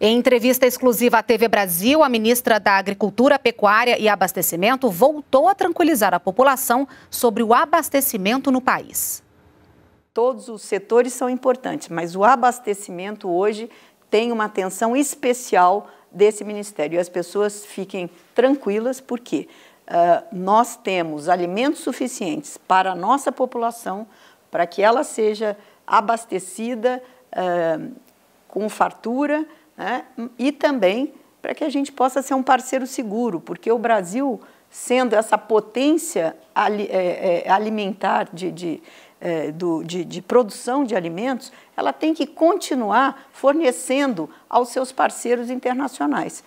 Em entrevista exclusiva à TV Brasil, a ministra da Agricultura, Pecuária e Abastecimento voltou a tranquilizar a população sobre o abastecimento no país. Todos os setores são importantes, mas o abastecimento hoje tem uma atenção especial desse ministério. E as pessoas fiquem tranquilas, porque uh, nós temos alimentos suficientes para a nossa população, para que ela seja abastecida uh, com fartura né? e também para que a gente possa ser um parceiro seguro, porque o Brasil, sendo essa potência é, é, alimentar de, de, é, de, de produção de alimentos, ela tem que continuar fornecendo aos seus parceiros internacionais.